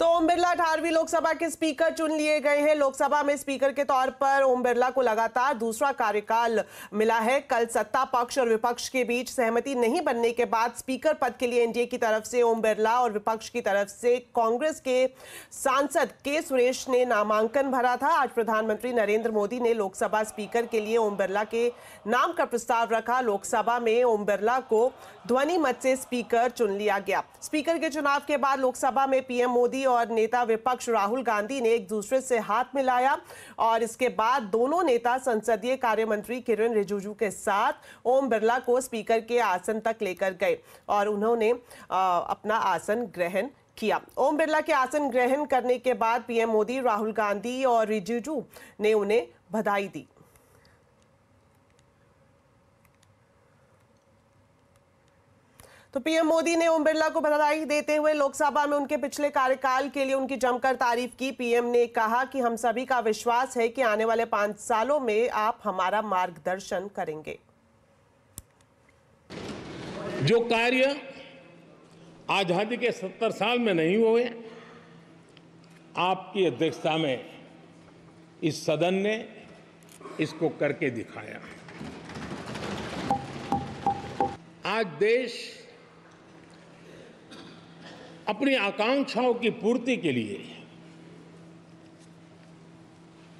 तो ओम बिरला अठारहवीं लोकसभा के स्पीकर चुन लिए गए हैं लोकसभा में स्पीकर के तौर पर ओम बिरला को लगातार दूसरा कार्यकाल मिला है कल सत्ता पक्ष और विपक्ष के बीच सहमति नहीं बनने के बाद स्पीकर पद के लिए एनडीए की तरफ से ओम बिरला और विपक्ष की तरफ से कांग्रेस के सांसद के सुरेश ने नामांकन भरा था आज प्रधानमंत्री नरेंद्र मोदी ने लोकसभा स्पीकर के लिए ओम बिरला के नाम का प्रस्ताव रखा लोकसभा में ओम बिरला को ध्वनि मत से स्पीकर चुन लिया गया स्पीकर के चुनाव के बाद लोकसभा में पीएम मोदी और नेता विपक्ष राहुल गांधी ने एक दूसरे से हाथ मिलाया और इसके बाद दोनों नेता संसदीय कार्य मंत्री किरण रिजिजू के साथ ओम बिरला को स्पीकर के आसन तक लेकर गए और उन्होंने अपना आसन ग्रहण किया ओम बिरला के आसन ग्रहण करने के बाद पीएम मोदी राहुल गांधी और रिजिजू ने उन्हें बधाई दी तो पीएम मोदी ने ओम बिरला को बधाई देते हुए लोकसभा में उनके पिछले कार्यकाल के लिए उनकी जमकर तारीफ की पीएम ने कहा कि हम सभी का विश्वास है कि आने वाले पांच सालों में आप हमारा मार्गदर्शन करेंगे जो कार्य आज़ादी के सत्तर साल में नहीं हुए आपकी अध्यक्षता में इस सदन ने इसको करके दिखाया आज देश अपनी आकांक्षाओं की पूर्ति के लिए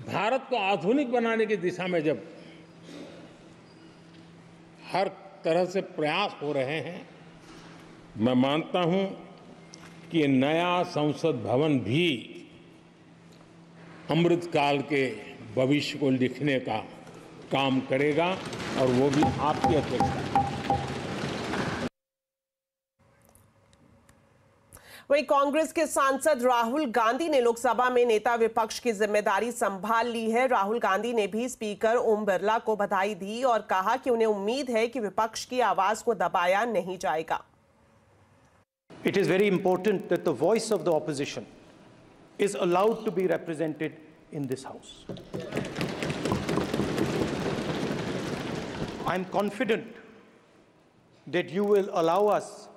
भारत को आधुनिक बनाने की दिशा में जब हर तरह से प्रयास हो रहे हैं मैं मानता हूं कि नया संसद भवन भी अमृतकाल के भविष्य को लिखने का काम करेगा और वो भी आपकी अपेक्षा वहीं कांग्रेस के सांसद राहुल गांधी ने लोकसभा में नेता विपक्ष की जिम्मेदारी संभाल ली है राहुल गांधी ने भी स्पीकर ओम बिरला को बधाई दी और कहा कि उन्हें उम्मीद है कि विपक्ष की आवाज को दबाया नहीं जाएगा it is very important that the voice of the opposition is allowed to be represented in this house I am confident that you will allow us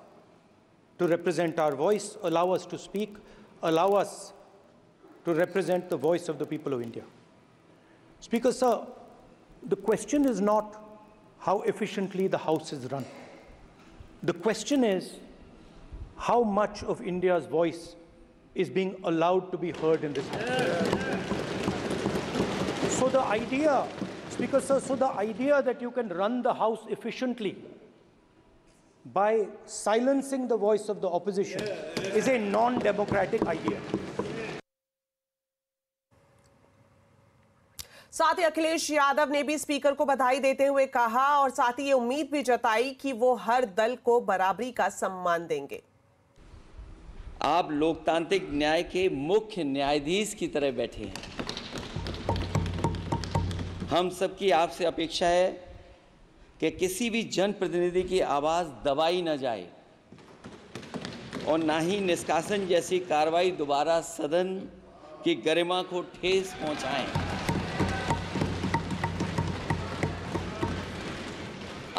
to represent our voice, allow us to speak, allow us to represent the voice of the people of India. Speaker, sir, the question is not how efficiently the House is run. The question is how much of India's voice is being allowed to be heard in this country. So the idea, Speaker, sir, so the idea that you can run the House efficiently by silencing the voice of the opposition is a non-democratic idea. साथ ही अखिलेश यादव ने भी speaker को बधाई देते हुए कहा और साथ ही ये उम्मीद भी जताई कि वो हर दल को बराबरी का सम्मान देंगे आप लोकतांत्रिक न्याय के मुख्य न्यायाधीश की तरह बैठे हैं हम सबकी आपसे अपेक्षा है कि किसी भी जनप्रतिनिधि की आवाज़ दबाई न जाए और ना ही निष्कासन जैसी कार्रवाई दोबारा सदन की गरिमा को ठेस पहुंचाए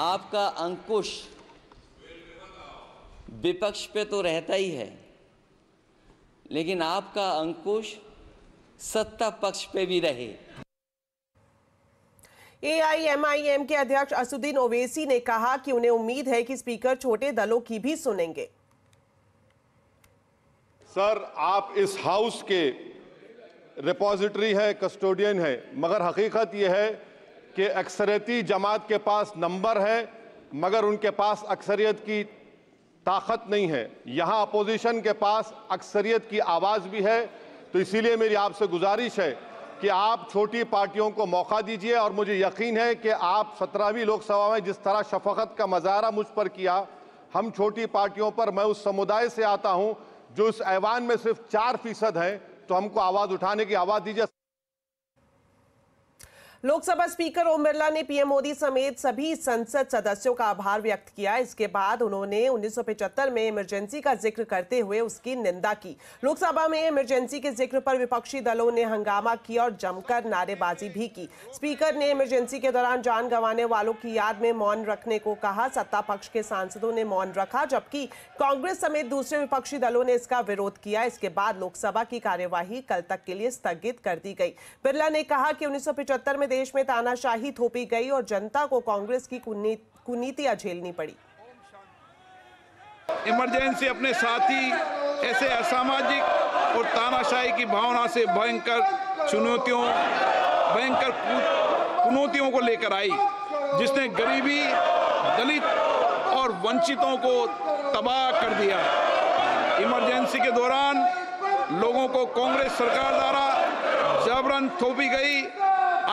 आपका अंकुश विपक्ष पे तो रहता ही है लेकिन आपका अंकुश सत्ता पक्ष पे भी रहे एआईएमआईएम के अध्यक्ष असुद्दीन ओवैसी ने कहा कि उन्हें उम्मीद है कि स्पीकर छोटे दलों की भी सुनेंगे सर आप इस हाउस के रिपोजिटरी है कस्टोडियन है मगर हकीकत यह है कि अक्सरती जमात के पास नंबर है मगर उनके पास अक्सरियत की ताकत नहीं है यहाँ अपोजिशन के पास अक्सरियत की आवाज़ भी है तो इसीलिए मेरी आपसे गुजारिश है कि आप छोटी पार्टियों को मौका दीजिए और मुझे यकीन है कि आप सत्रहवीं लोकसभा में जिस तरह शफकत का मजारा मुझ पर किया हम छोटी पार्टियों पर मैं उस समुदाय से आता हूं जो इस ऐवान में सिर्फ चार फीसद है तो हमको आवाज़ उठाने की आवाज़ दीजिए लोकसभा स्पीकर ओम बिरला ने पीएम मोदी समेत सभी संसद सदस्यों का आभार व्यक्त किया इसके बाद उन्होंने 1975 में इमरजेंसी का जिक्र करते हुए उसकी निंदा की लोकसभा में इमरजेंसी के जिक्र पर विपक्षी दलों ने हंगामा किया और जमकर नारेबाजी भी की स्पीकर ने इमरजेंसी के दौरान जान गंवाने वालों की याद में मौन रखने को कहा सत्ता पक्ष के सांसदों ने मौन रखा जबकि कांग्रेस समेत दूसरे विपक्षी दलों ने इसका विरोध किया इसके बाद लोकसभा की कार्यवाही कल तक के लिए स्थगित कर दी गई बिरला ने कहा कि उन्नीस में प्रदेश में तानाशाही थोपी गई और जनता को कांग्रेस की कुनीतियां झेलनी पड़ी इमरजेंसी अपने साथी ऐसे असामाजिक और तानाशाही की भावना से भयंकर चुनौतियों भयंकर चुनौतियों को लेकर आई जिसने गरीबी दलित और वंचितों को तबाह कर दिया इमरजेंसी के दौरान लोगों को कांग्रेस सरकार द्वारा जबरन थोपी गई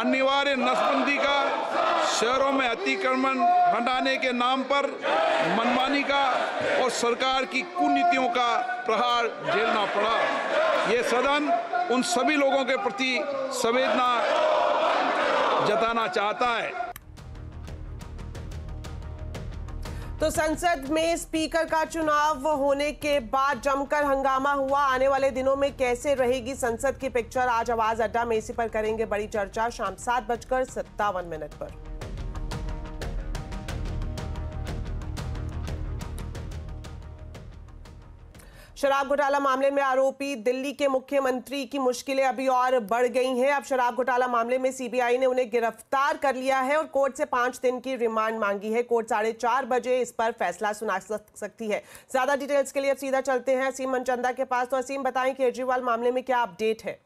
अनिवार्य नसबंदी का शहरों में अतिक्रमण हटाने के नाम पर मनमानी का और सरकार की कुनीतियों का प्रहार झेलना पड़ा ये सदन उन सभी लोगों के प्रति संवेदना जताना चाहता है तो संसद में स्पीकर का चुनाव होने के बाद जमकर हंगामा हुआ आने वाले दिनों में कैसे रहेगी संसद की पिक्चर आज आवाज अड्डा में इसी पर करेंगे बड़ी चर्चा शाम सात बजकर सत्तावन मिनट पर शराब घोटाला मामले में आरोपी दिल्ली के मुख्यमंत्री की मुश्किलें अभी और बढ़ गई हैं अब शराब घोटाला मामले में सीबीआई ने उन्हें गिरफ्तार कर लिया है और कोर्ट से पांच दिन की रिमांड मांगी है कोर्ट साढ़े चार बजे इस पर फैसला सुना सकती है ज्यादा डिटेल्स के लिए अब सीधा चलते हैं असीम मनचंदा के पास तो असीम बताएं केजरीवाल मामले में क्या अपडेट है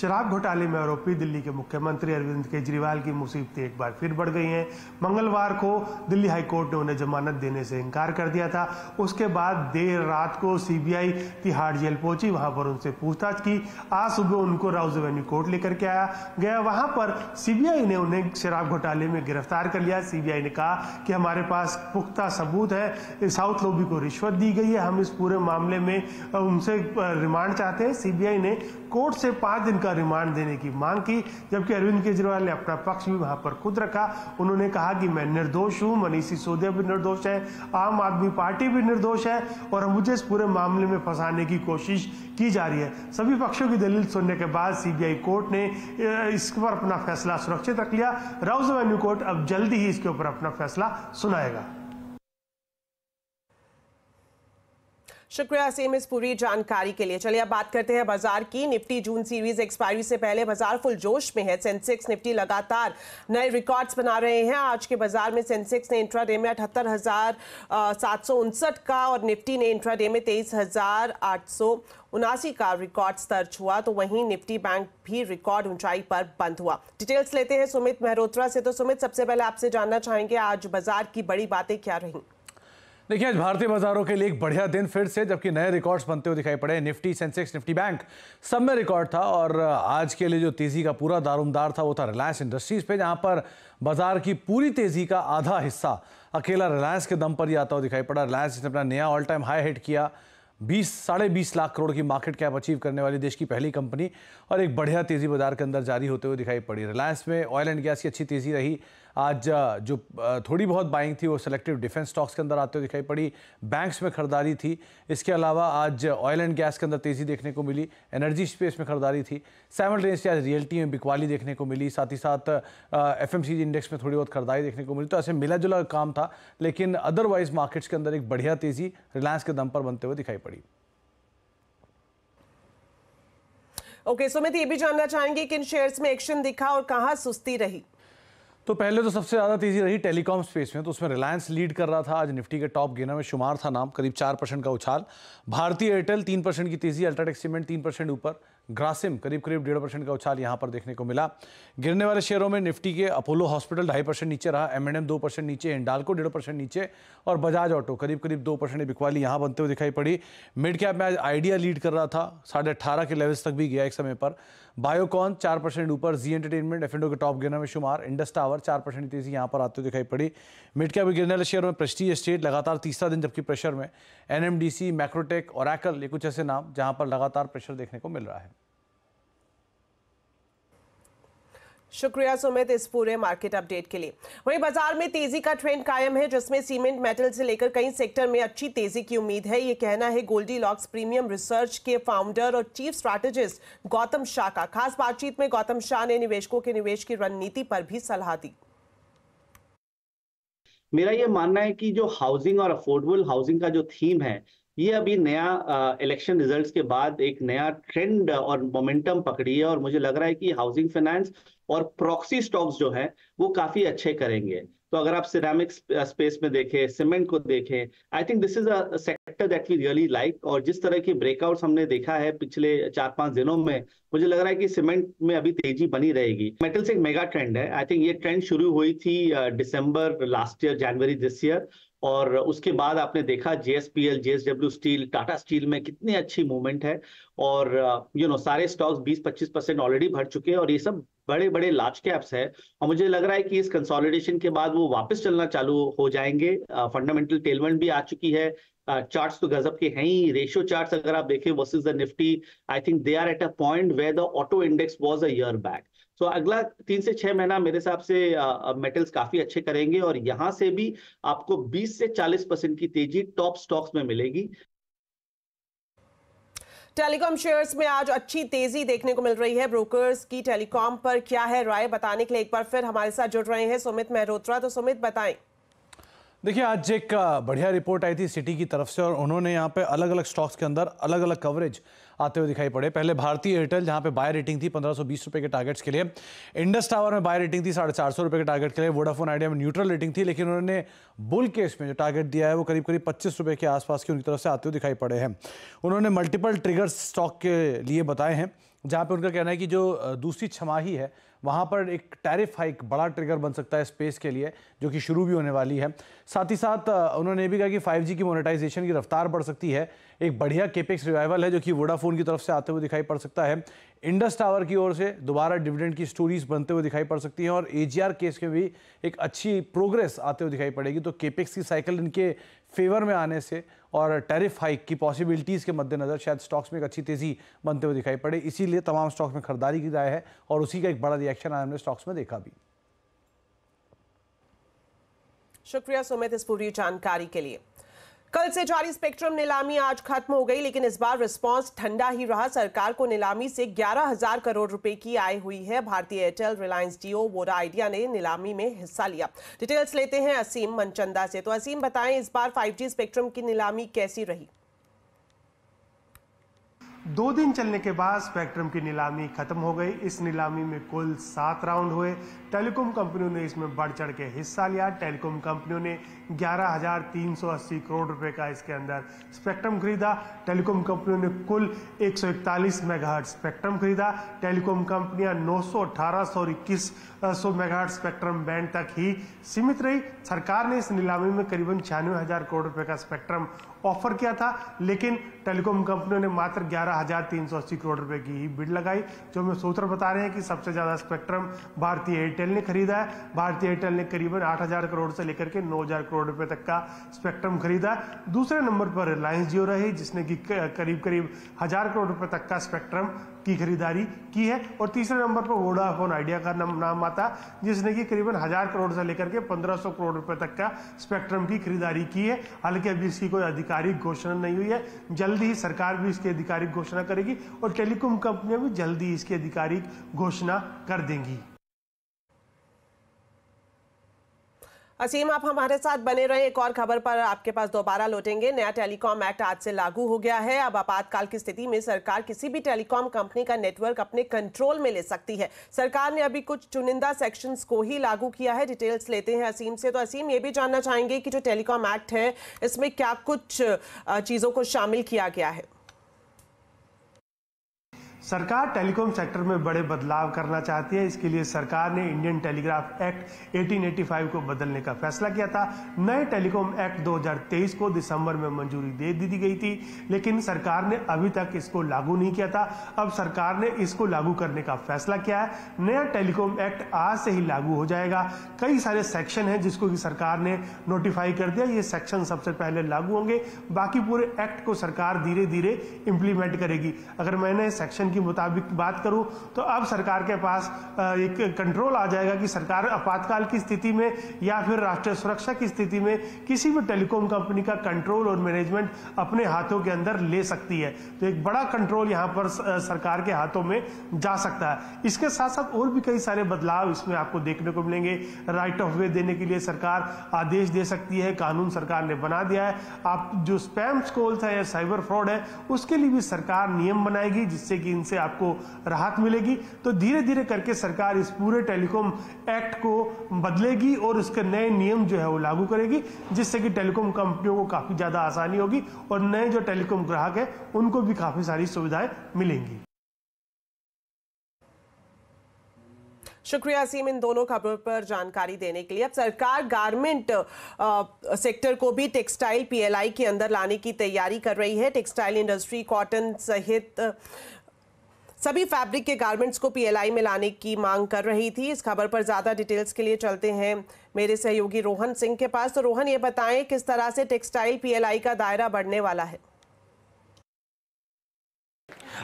शराब घोटाले में आरोपी दिल्ली के मुख्यमंत्री अरविंद केजरीवाल की मुसीबतें एक बार फिर बढ़ गई हैं मंगलवार को दिल्ली हाईकोर्ट ने उन्हें जमानत देने से इनकार कर दिया था उसके बाद देर रात को सीबीआई तिहाड़ जेल पहुंची वहां पर उनसे पूछताछ की आज सुबह उनको राउज एवेन्यू कोर्ट लेकर के आया गया वहां पर सीबीआई ने उन्हें शराब घोटाले में गिरफ्तार कर लिया सीबीआई ने कहा कि हमारे पास पुख्ता सबूत है साउथ लोबी को रिश्वत दी गई है हम इस पूरे मामले में उनसे रिमांड चाहते हैं सीबीआई ने कोर्ट से पांच दिन उनका रिमांड देने की मांग की जबकि अरविंद केजरीवाल ने अपना पक्ष भी वहां पर खुद रखा उन्होंने कहा कि मैं निर्दोष हूं मनीष सिसोदिया भी निर्दोष है आम आदमी पार्टी भी निर्दोष है और मुझे इस पूरे मामले में फंसाने की कोशिश की जा रही है सभी पक्षों की दलील सुनने के बाद सीबीआई कोर्ट ने इस पर अपना फैसला सुरक्षित रख लिया राउस एवेन्यू कोर्ट अब जल्दी ही इसके ऊपर अपना फैसला सुनाएगा शुक्रिया सेम इस पूरी जानकारी के लिए चलिए अब बात करते हैं बाजार की निफ्टी जून सीरीज एक्सपायरी से पहले बाजार फुल जोश में है सेंसेक्स निफ्टी लगातार नए रिकॉर्ड्स बना रहे हैं आज के बाजार में सेंसेक्स ने इंट्रा डे में अठहत्तर हजार सात सौ उनसठ का और निफ्टी ने इंट्रा डे में तेईस हजार आठ सौ उनासी का रिकॉर्ड दर्ज हुआ तो वहीं निफ्टी बैंक भी रिकॉर्ड ऊंचाई पर बंद हुआ डिटेल्स लेते हैं सुमित मेहरोत्रा से तो सुमित सबसे पहले आपसे जानना चाहेंगे आज बाजार की बड़ी बातें क्या रहीं देखिए आज भारतीय बाजारों के लिए एक बढ़िया दिन फिर से जबकि नए रिकॉर्ड्स बनते हुए दिखाई पड़े निफ्टी सेंसेक्स निफ्टी बैंक सब में रिकॉर्ड था और आज के लिए जो तेजी का पूरा दारोमदार था वो था रिलायंस इंडस्ट्रीज पे जहां पर बाजार की पूरी तेजी का आधा हिस्सा अकेला रिलायंस के दम पर ही आता हुआ दिखाई पड़ा रिलायंस ने अपना नया ऑल टाइम हाई हिट किया बीस साढ़े बीस लाख करोड़ की मार्केट कैप अचीव करने वाली देश की पहली कंपनी और एक बढ़िया तेज़ी बाजार के अंदर जारी होते हुए दिखाई पड़ी रिलायंस में ऑयल एंड गैस की अच्छी तेज़ी रही आज जो थोड़ी बहुत बाइंग थी वो सेलेक्टिव डिफेंस स्टॉक्स के अंदर आते हुए दिखाई पड़ी बैंक्स में खरीदारी थी इसके अलावा आज ऑयल एंड गैस के अंदर तेज़ी देखने को मिली एनर्जी स्पेस में खरीदारी थी सेवन से आज रियल्टी में बिकवाली देखने को मिली साथ ही साथ एफ इंडेक्स में थोड़ी बहुत खरीदारी देखने को मिली तो ऐसे मिला जुला काम था लेकिन अदरवाइज मार्केट्स के अंदर एक बढ़िया तेज़ी रिलायंस के दम पर बनते हुए दिखाई पड़ी ओके okay, सुमित ये भी जानना चाहेंगे किन शेयर्स में एक्शन दिखा और कहां सुस्ती रही तो पहले तो सबसे ज़्यादा तेज़ी रही टेलीकॉम स्पेस में तो उसमें रिलायंस लीड कर रहा था आज निफ्टी के टॉप गेनर में शुमार था नाम करीब चार परसेंट का उछाल भारतीय एयरटेल तीन परसेंट की तेज़ी अल्ट्राटेक सीमेंट तीन परसेंट ऊपर ग्रासिम करीब करीब डेढ़ परसेंट का उछाल यहाँ पर देखने को मिला गिरने वाले शेयरों में निफ्टी के अपोलो हॉस्पिटल ढाई परसेंट नीचे रहा एम एन एम दो परसेंट नीचे इंडालको डेढ़ परसेंट नीचे और बजाज ऑटो करीब करीब दो परसेंट बिकवाली यहाँ बनते हुए दिखाई पड़ी मिड कैप में आज आइडिया लीड कर रहा था साढ़े अट्ठारह के लेवल्स तक भी गया एक समय पर बायोकॉन चार परसेंट ऊपर जी एंटरटेनमेंट एफ के टॉप गिनर में शुमार इंडस टावर चार परसेंट तेजी यहाँ पर आते हुए दिखाई पड़ी मिड कैप गिरने शेयर में प्रस्टी स्टेट लगातार तीसरा दिन जबकि प्रेशर में एन एम मैक्रोटेक और ये कुछ ऐसे नाम जहाँ पर लगातार प्रेशर देखने को मिल रहा है शुक्रिया सुमित इस पूरे मार्केट अपडेट के लिए वहीं बाजार में तेजी का ट्रेंड कायम है जिसमें सीमेंट मेटल से लेकर कई सेक्टर में अच्छी तेजी की उम्मीद है ये कहना है गोल्डी लॉक्स प्रीमियम रिसर्च के फाउंडर और चीफ स्ट्रेटेजिस्ट गौतम शाह का खास बातचीत में गौतम शाह ने निवेशकों के निवेश की रणनीति पर भी सलाह दी मेरा ये मानना है कि जो हाउसिंग और अफोर्डेबल हाउसिंग का जो थीम है ये अभी नया इलेक्शन रिजल्ट्स के बाद एक नया ट्रेंड और मोमेंटम पकड़ी है और मुझे लग रहा है कि हाउसिंग फाइनेंस और प्रॉक्सी स्टॉक्स जो है वो काफी अच्छे करेंगे तो अगर आप सिरामिक स्पेस में देखें सीमेंट को देखें I think this is a sector that we really like और जिस तरह की ब्रेकआउट हमने देखा है पिछले चार पांच दिनों में मुझे लग रहा है कि सीमेंट में अभी तेजी बनी रहेगी मेटल्स एक मेगा ट्रेंड है आई थिंक ये ट्रेंड शुरू हुई थी दिसंबर लास्ट ईयर जनवरी दिस ईयर और उसके बाद आपने देखा JSPL JSW steel Tata steel में कितनी अच्छी मूवमेंट है और यू uh, नो सारे स्टॉक्स 20-25 परसेंट ऑलरेडी भर चुके हैं और ये सब बड़े बड़े लार्ज कैप्स है और मुझे लग रहा है कि इस कंसोलिडेशन के बाद वो वापस चलना चालू हो जाएंगे फंडामेंटल uh, टेलमेंट भी आ चुकी है चार्ट्स uh, तो गजब के हैं ही रेशियो चार्ट्स अगर आप देखें versus the Nifty I think they are at a point where the auto index was a year back so so, अगला तीन से छह महीना मेरे हिसाब से मेटल्स काफी अच्छे करेंगे और यहां से भी आपको 20 से 40 परसेंट की तेजी टॉप स्टॉक्स में मिलेगी टेलीकॉम शेयर्स में आज अच्छी तेजी देखने को मिल रही है ब्रोकर्स की टेलीकॉम पर क्या है राय बताने के लिए एक बार फिर हमारे साथ जुड़ रहे हैं सुमित मेहरोत्रा तो सुमित बताएं देखिए आज एक बढ़िया रिपोर्ट आई थी सिटी की तरफ से और उन्होंने यहाँ पे अलग अलग स्टॉक्स के अंदर अलग अलग कवरेज आते हुए दिखाई पड़े पहले भारतीय एयरटेल जहां पे बाय रेटिंग थी पंद्रह रुपए के टारगेट्स के लिए इंडस टावर में बाय रेटिंग थी साढ़े चार सौ रुपए के टारगेट के लिए वोडाफोन आइडिया में न्यूट्रल रेटिंग थी लेकिन उन्होंने बुल केस में जो टारगेट दिया है वो करीब करीब पच्चीस रुपए के आसपास की उनकी तरफ से आते हुए दिखाई पड़े हैं उन्होंने मल्टीपल ट्रिगर स्टॉक के लिए बताए हैं जहाँ पर उनका कहना है कि जो दूसरी छमाही है वहाँ पर एक टैरिफ हाइक बड़ा ट्रिगर बन सकता है स्पेस के लिए जो कि शुरू भी होने वाली है साथ ही साथ उन्होंने भी कहा कि 5G की मोनेटाइजेशन की रफ्तार बढ़ सकती है एक बढ़िया केपेक्स रिवाइवल है जो कि वोडाफोन की तरफ से आते हुए दिखाई पड़ सकता है इंडस टावर की ओर से दोबारा डिविडेंड की स्टोरीज बनते हुए दिखाई पड़ सकती हैं और एजीआर केस में भी एक अच्छी प्रोग्रेस आते हुए दिखाई पड़ेगी तो केपेक्स की साइकिल इनके फेवर में आने से और टैरिफ हाइक की पॉसिबिलिटीज़ के मद्देनज़र शायद स्टॉक्स में एक अच्छी तेज़ी बनते हुए दिखाई पड़े इसीलिए तमाम स्टॉक्स में खरीदारी की राय है और उसी का एक बड़ा रिएक्शन हमने स्टॉक्स में देखा भी शुक्रिया सुमित इस पूरी जानकारी के लिए कल से जारी स्पेक्ट्रम नीलामी आज खत्म हो गई लेकिन इस बार रिस्पांस ठंडा ही रहा सरकार को नीलामी से ग्यारह हजार करोड़ रुपए की आय हुई है भारतीय Airtel Reliance Jio Voda Idea ने नीलामी में हिस्सा लिया डिटेल्स लेते हैं असीम मनचंदा से तो असीम बताएं इस बार 5G स्पेक्ट्रम की नीलामी कैसी रही दो दिन चलने के बाद स्पेक्ट्रम की नीलामी खत्म हो गई इस नीलामी में कुल सात राउंड हुए टेलीकॉम कंपनियों ने इसमें बढ़ चढ़ के हिस्सा लिया टेलीकॉम कंपनियों ने 11,380 करोड़ रुपए का इसके अंदर स्पेक्ट्रम खरीदा टेलीकॉम कंपनियों ने कुल एक सौ इकतालीस स्पेक्ट्रम खरीदा टेलीकॉम कंपनियां 900, सौ और सौ मेगाहर्ट स्पेक्ट्रम बैंड तक ही सीमित रही सरकार ने इस नीलामी में करीबन छियानवे हजार करोड़ रुपए का स्पेक्ट्रम ऑफर किया था लेकिन टेलीकॉम कंपनियों ने मात्र ग्यारह हजार तीन सौ अस्सी करोड़ रुपए की ही बिड लगाई जो हमें सूत्र बता रहे हैं कि सबसे ज्यादा स्पेक्ट्रम भारतीय एयरटेल ने खरीदा है भारतीय एयरटेल ने करीबन आठ हजार करोड़ से लेकर के नौ हजार करोड़ करोड़ रुपए तक का स्पेक्ट्रम खरीदा दूसरे नंबर पर रिलायंस जियो रही जिसने कि करीब करीब हजार करोड़ रुपए तक का स्पेक्ट्रम की खरीदारी की है और तीसरे नंबर पर वोडाफोन आइडिया का नाम नाम आता जिसने कि करीबन हजार करोड़ से लेकर के पंद्रह करोड़ रुपए तक का स्पेक्ट्रम की खरीदारी की है हालांकि अभी इसकी कोई आधिकारिक घोषणा नहीं हुई है जल्दी ही सरकार भी इसकी आधिकारिक घोषणा करेगी और टेलीकॉम कंपनियां भी जल्दी इसकी आधिकारिक घोषणा कर देंगी असीम आप हमारे साथ बने रहे एक और खबर पर आपके पास दोबारा लौटेंगे नया टेलीकॉम एक्ट आज से लागू हो गया है अब आपातकाल की स्थिति में सरकार किसी भी टेलीकॉम कंपनी का नेटवर्क अपने कंट्रोल में ले सकती है सरकार ने अभी कुछ चुनिंदा सेक्शंस को ही लागू किया है डिटेल्स लेते हैं असीम से तो असीम ये भी जानना चाहेंगे कि जो टेलीकॉम एक्ट है इसमें क्या कुछ चीज़ों को शामिल किया गया है सरकार टेलीकॉम सेक्टर में बड़े बदलाव करना चाहती है इसके लिए सरकार ने इंडियन टेलीग्राफ एक्ट 1885 को बदलने का फैसला किया था नए टेलीकॉम एक्ट 2023 को दिसंबर में मंजूरी दे दी गई थी लेकिन सरकार ने अभी तक इसको लागू नहीं किया था अब सरकार ने इसको लागू करने का फैसला किया है नया टेलीकॉम एक्ट आज से ही लागू हो जाएगा कई सारे सेक्शन है जिसको कि सरकार ने नोटिफाई कर दिया ये सेक्शन सबसे पहले लागू होंगे बाकी पूरे एक्ट को सरकार धीरे धीरे इंप्लीमेंट करेगी अगर मैंने सेक्शन के मुताबिक बात करूं तो अब सरकार के पास एक कंट्रोल आ जाएगा कि सरकार आपातकाल की स्थिति में या फिर राष्ट्रीय सुरक्षा की स्थिति में किसी भी टेलीकॉम कंपनी का कंट्रोल और मैनेजमेंट अपने हाथों के अंदर ले सकती है तो एक बड़ा कंट्रोल यहाँ पर सरकार के हाथों में जा सकता है इसके साथ साथ और भी कई सारे बदलाव इसमें आपको देखने को मिलेंगे राइट ऑफ वे देने के लिए सरकार आदेश दे सकती है कानून सरकार ने बना दिया है आप जो स्पैम्स कॉल्स है या साइबर फ्रॉड है उसके लिए भी सरकार नियम बनाएगी जिससे कि इन इनसे आपको राहत मिलेगी तो धीरे धीरे करके सरकार इस पूरे टेलीकॉम एक्ट को बदलेगी और उसके नए नियम जो है वो लागू करेगी जिससे कि टेलीकॉम कंपनियों को काफ़ी ज़्यादा आसानी होगी और नए जो टेलीकॉम ग्राहक है उनको भी काफ़ी सारी सुविधाएं मिलेंगी शुक्रिया सीम इन दोनों खबरों पर जानकारी देने के लिए अब सरकार गारमेंट सेक्टर को भी टेक्सटाइल पीएलआई के अंदर लाने की तैयारी कर रही है टेक्सटाइल इंडस्ट्री कॉटन सहित सभी फैब्रिक के गारमेंट्स को पीएलआई में लाने की मांग कर रही थी इस खबर पर ज़्यादा डिटेल्स के लिए चलते हैं मेरे सहयोगी रोहन सिंह के पास तो रोहन ये बताएं किस तरह से टेक्सटाइल पीएलआई का दायरा बढ़ने वाला है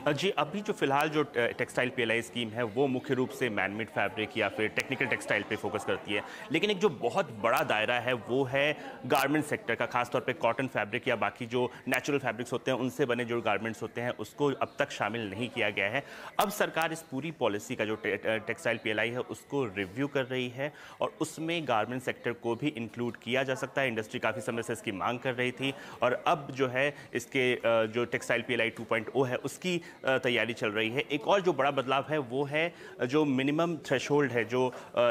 जी अभी जो फिलहाल जो टेक्सटाइल पी स्कीम है वो मुख्य रूप से मैनमेड फैब्रिक या फिर टेक्निकल टेक्सटाइल पे फोकस करती है लेकिन एक जो बहुत बड़ा दायरा है वो है गारमेंट सेक्टर का खासतौर पर कॉटन फैब्रिक या बाकी जो नेचुरल फैब्रिक्स होते हैं उनसे बने जो गारमेंट्स होते हैं उसको अब तक शामिल नहीं किया गया है अब सरकार इस पूरी पॉलिसी का जो टेक्सटाइल पी है उसको रिव्यू कर रही है और उसमें गारमेंट सेक्टर को भी इंक्लूड किया जा सकता है इंडस्ट्री काफ़ी समय से इसकी मांग कर रही थी और अब जो है इसके जो टेक्सटाइल पी एल है उसकी तैयारी चल रही है एक और जो बड़ा बदलाव है वो है जो मिनिमम थ्रेश है जो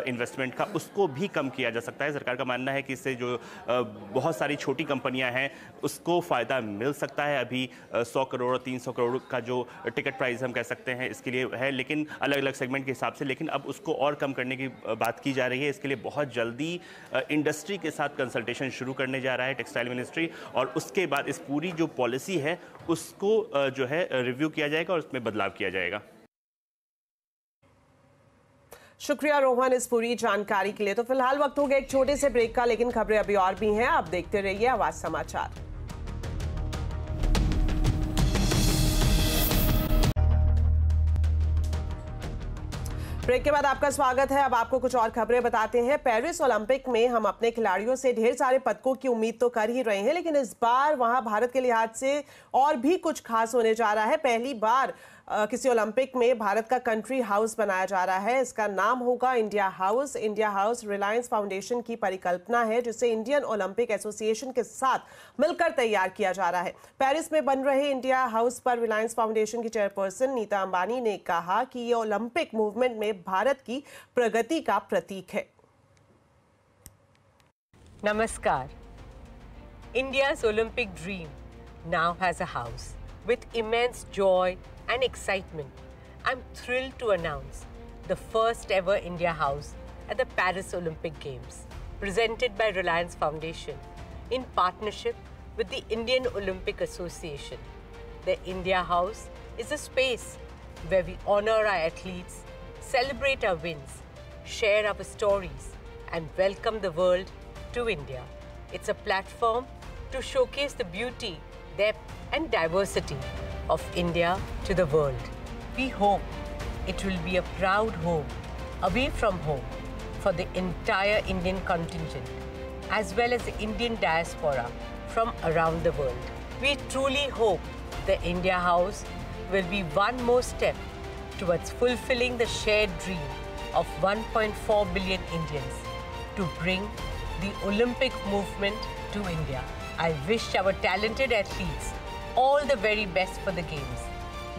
इन्वेस्टमेंट का उसको भी कम किया जा सकता है सरकार का मानना है कि इससे जो बहुत सारी छोटी कंपनियां हैं उसको फ़ायदा मिल सकता है अभी सौ करोड़ तीन सौ करोड़ का जो टिकट प्राइस हम कह सकते हैं इसके लिए है लेकिन अलग अलग सेगमेंट के हिसाब से लेकिन अब उसको और कम करने की बात की जा रही है इसके लिए बहुत जल्दी इंडस्ट्री के साथ कंसल्टेशन शुरू करने जा रहा है टेक्सटाइल मिनिस्ट्री और उसके बाद इस पूरी जो पॉलिसी है उसको जो है रिव्यू किया जाएगा और उसमें बदलाव किया जाएगा शुक्रिया रोहन इस पूरी जानकारी के लिए तो फिलहाल वक्त हो गया एक छोटे से ब्रेक का लेकिन खबरें अभी और भी हैं आप देखते रहिए आवाज समाचार ब्रेक के बाद आपका स्वागत है अब आपको कुछ और खबरें बताते हैं पेरिस ओलंपिक में हम अपने खिलाड़ियों से ढेर सारे पदकों की उम्मीद तो कर ही रहे हैं लेकिन इस बार वहां भारत के लिहाज से और भी कुछ खास होने जा रहा है पहली बार किसी ओलंपिक में भारत का कंट्री हाउस बनाया जा रहा है इसका नाम होगा India house India house Reliance foundation की परिकल्पना है जिसे इंडियन ओलंपिक एसोसिएशन के साथ मिलकर तैयार किया जा रहा है पेरिस में बन रहे इंडिया हाउस पर रिलायंस फाउंडेशन की चेयरपर्सन नीता अंबानी ने कहा कि ये ओलंपिक मूवमेंट में भारत की प्रगति का प्रतीक है नमस्कार India Olympic dream now has a house with immense joy, and excitement, I'm thrilled to announce the first ever India House at the Paris Olympic Games, presented by Reliance Foundation in partnership with the Indian Olympic Association. The India House is a space where we honor our athletes, celebrate our wins, share our stories, and welcome the world to India. It's a platform to showcase the beauty, depth, and diversity of India to the world. We hope it will be a proud home, away from home, for the entire Indian contingent, as well as the Indian diaspora from around the world. We truly hope the India House will be one more step towards fulfilling the shared dream of 1.4 billion Indians to bring the Olympic movement to India. I wish our talented athletes all the very best for the Games.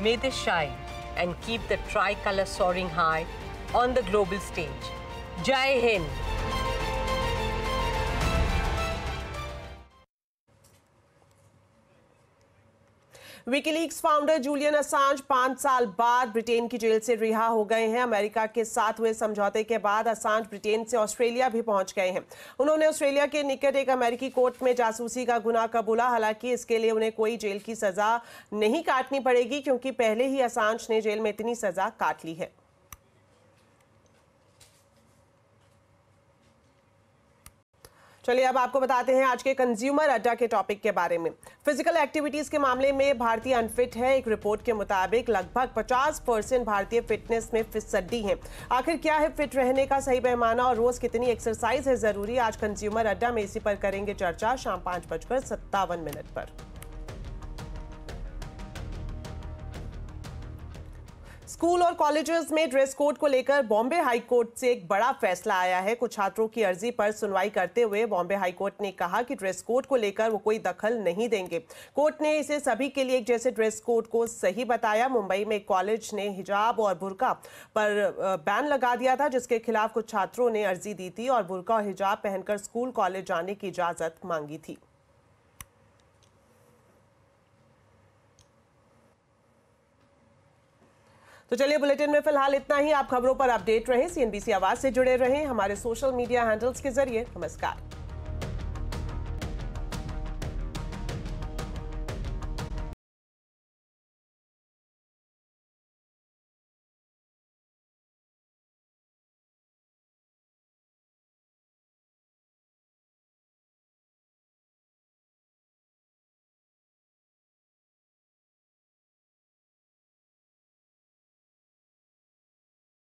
May they shine and keep the tricolor soaring high on the global stage. Jai Hind! WikiLeaks founder Julian Assange पांच साल बाद Britain की jail से रिहा हो गए हैं America के साथ हुए समझौते के बाद असांज ब्रिटेन से ऑस्ट्रेलिया भी पहुंच गए हैं उन्होंने ऑस्ट्रेलिया के निकट एक अमेरिकी कोर्ट में जासूसी का गुना कबूला हालांकि इसके लिए उन्हें कोई जेल की सजा नहीं काटनी पड़ेगी क्योंकि पहले ही असांज ने जेल में इतनी सजा काट ली है चलिए अब आपको बताते हैं आज के कंज्यूमर अड्डा के टॉपिक के बारे में फिजिकल एक्टिविटीज के मामले में भारतीय अनफिट है एक रिपोर्ट के मुताबिक लगभग 50 परसेंट भारतीय फिटनेस में फिसड्डी हैं आखिर क्या है फिट रहने का सही पैमाना और रोज कितनी एक्सरसाइज है जरूरी आज कंज्यूमर अड्डा में इसी पर करेंगे चर्चा शाम पाँच बजकर सत्तावन मिनट पर स्कूल और कॉलेजेस में ड्रेस कोड को लेकर बॉम्बे हाई कोर्ट से एक बड़ा फैसला आया है कुछ छात्रों की अर्जी पर सुनवाई करते हुए बॉम्बे हाई कोर्ट ने कहा कि ड्रेस कोड को लेकर वो कोई दखल नहीं देंगे कोर्ट ने इसे सभी के लिए एक जैसे ड्रेस कोड को सही बताया मुंबई में कॉलेज ने हिजाब और बुरका पर बैन लगा दिया था जिसके खिलाफ कुछ छात्रों ने अर्जी दी थी और बुरका और हिजाब पहनकर स्कूल कॉलेज जाने की इजाज़त मांगी थी तो चलिए बुलेटिन में फिलहाल इतना ही आप खबरों पर अपडेट रहें सीएनबीसी आवाज से जुड़े रहें हमारे सोशल मीडिया हैंडल्स के जरिए नमस्कार